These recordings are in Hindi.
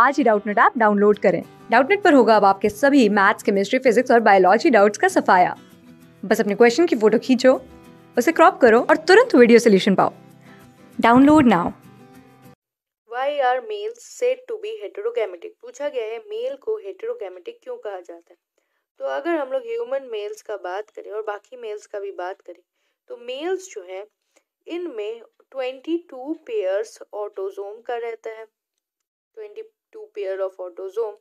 आज ही डाउटनेट ऐप डाउनलोड करें डाउटनेट पर होगा अब आपके सभी मैथ्स केमिस्ट्री फिजिक्स और बायोलॉजी डाउट्स का सफाया बस अपने क्वेश्चन की फोटो खींचो उसे क्रॉप करो और तुरंत वीडियो सोल्यूशन पाओ download now why are male said to be heterogametic पूछा गया है मेल को हेटरोगेमेटिक क्यों कहा जाता है तो अगर हम लोग ह्यूमन मेल्स का बात करें और बाकी मेल्स का भी बात करें तो मेल्स जो हैं इनमें ट्वेंटी टू पेयर्स ऑटोजोम का रहता है twenty two pair of autosome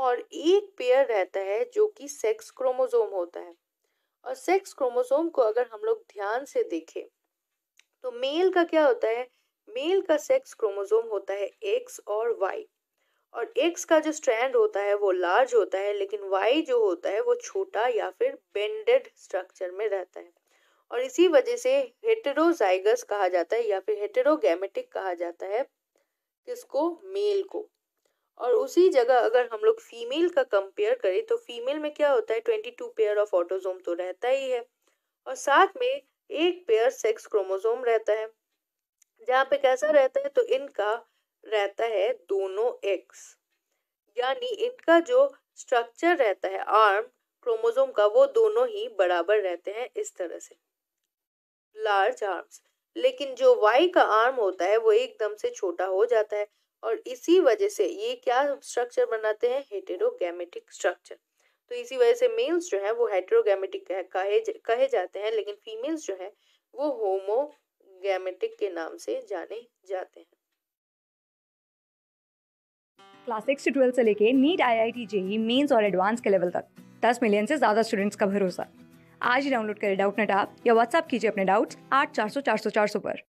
और एक पेयर रहता है जो कि सेक्स क्रोमोजोम होता है और सेक्स क्रोमोजोम को अगर हम लोग ध्यान से देखें तो मेल का क्या होता है मेल का सेक्स क्रोमोजोम होता है एक्स और वाई और एक्स का जो स्ट्रैंड होता है वो लार्ज होता है लेकिन वाई जो होता है वो छोटा या फिर बेंडेड स्ट्रक्चर में रहता है और इसी वजह से हेटेरोजाइगस कहा जाता है या फिर हेटेरोगेमेटिक कहा जाता है किसको मेल को और उसी जगह अगर हम लोग फीमेल का कंपेयर करें तो फीमेल में क्या होता है twenty two pair of autosome तो रहता ही है और साथ में एक पेयर सेक्स क्रोमोजोम रहता है जहाँ पे कैसा रहता है तो इनका रहता है दोनों एक्स यानी इनका जो स्ट्रक्चर रहता है आर्म क्रोमोजोम का वो दोनों ही बराबर रहते हैं इस तरह से लार्ज आर्म्स लेकिन जो वाई का आर्म होता है वो एकदम से छोटा हो जाता है और इसी वजह से ये क्या स्ट्रक्चर बनाते हैं हेटेरोगेमेटिक स्ट्रक्चर तो इसी वजह से मेल्स जो है वो हेटेरोगेमेटिक कहे कहे जाते हैं लेकिन फीमेल्स जो है वो होमोगेमेटिक के नाम से जाने जाते हैं क्लास सिक्स से ट्वेल्थ से लेके NEET I I T JEE mains और एडवांस के लेवल तक दस मिलियन से ज़्यादा स्टूडेंट्स का भरोसा आज ही डाउनलोड करें डाउट नेट आप या व्हाट्सअप कीजिए अपने डाउट्स आठ चार सौ चार सौ चार सौ पर